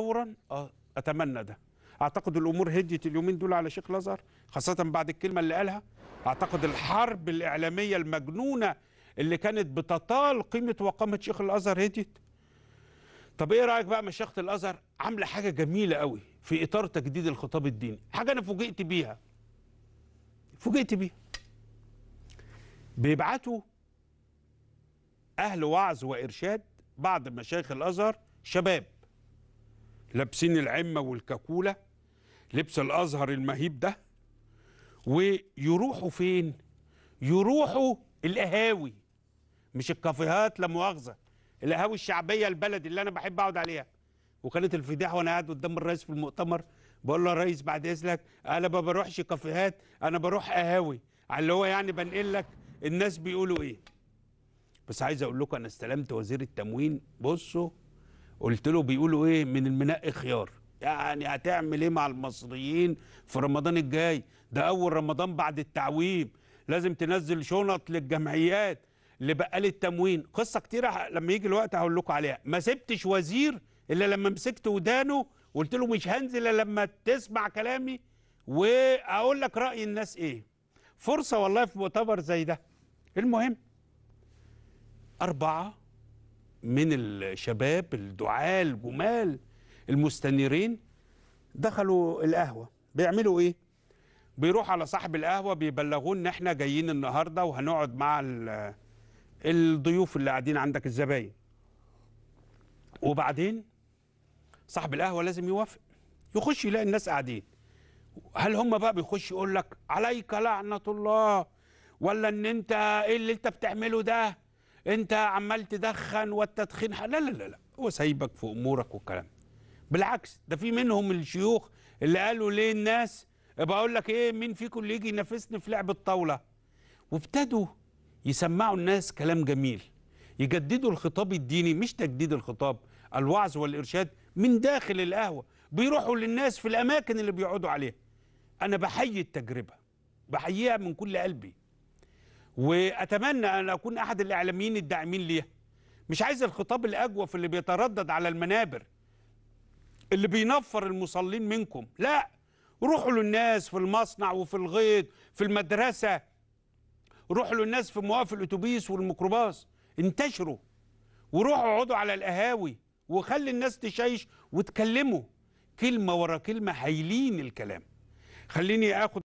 فورا اه اتمنى ده اعتقد الامور هديت اليومين دول على شيخ لازار خاصه بعد الكلمه اللي قالها اعتقد الحرب الاعلاميه المجنونه اللي كانت بتطال قيمه وقامه شيخ الازهر هديت طب ايه رايك بقى مشيخه الازهر عامله حاجه جميله قوي في اطار تجديد الخطاب الديني حاجه انا فوجئت بيها فوجئت بيها بيبعتوا اهل وعظ وارشاد بعض مشايخ الازهر شباب لابسين العمة والكاكولة لبس الأزهر المهيب ده ويروحوا فين يروحوا القهاوي مش الكافيهات لا مؤاخذة القهاوي الشعبية البلد اللي أنا بحب أقعد عليها وكانت الفضيحة وأنا قاعد قدام الرئيس في المؤتمر بقول له يا ريس بعد إذنك أنا ما بروحش كافيهات أنا بروح قهاوي على اللي هو يعني بنقل لك الناس بيقولوا إيه بس عايز أقول لكم أنا استلمت وزير التموين بصوا قلت له بيقولوا ايه من المنقي خيار يعني هتعمل ايه مع المصريين في رمضان الجاي ده اول رمضان بعد التعويم لازم تنزل شنط للجمعيات لبقال التموين قصه كتيره لما يجي الوقت هقول لكم عليها ما سبتش وزير الا لما مسكت ودانه وقلت له مش هنزل الا لما تسمع كلامي واقول لك راي الناس ايه فرصه والله في مؤتمر زي ده المهم اربعه من الشباب الدعاة الجمال المستنيرين دخلوا القهوة بيعملوا إيه؟ بيروح على صاحب القهوة بيبلغوه إن إحنا جايين النهاردة وهنقعد مع الضيوف اللي قاعدين عندك الزباين وبعدين صاحب القهوة لازم يوافق يخش يلاقي الناس قاعدين هل هم بقى بيخش يقول لك عليك لعنة الله ولا ان انت ايه اللي انت بتعمله ده انت عمال تدخن والتدخين لا لا لا لا هو سايبك في امورك والكلام بالعكس ده في منهم الشيوخ اللي قالوا ليه الناس بقول لك ايه مين فيكم اللي يجي ينافسني في لعب الطاوله وابتدوا يسمعوا الناس كلام جميل يجددوا الخطاب الديني مش تجديد الخطاب الوعظ والارشاد من داخل القهوه بيروحوا للناس في الاماكن اللي بيقعدوا عليها انا بحيي التجربه بحييها من كل قلبي واتمنى ان اكون احد الاعلاميين الداعمين ليها مش عايز الخطاب الاجوف اللي بيتردد على المنابر اللي بينفر المصلين منكم لا روحوا للناس في المصنع وفي الغيط في المدرسه روحوا للناس في مواقف الاتوبيس والميكروباص انتشروا وروحوا اقعدوا على القهاوي وخلي الناس تشيش وتكلموا كلمه ورا كلمه هايلين الكلام خليني اخد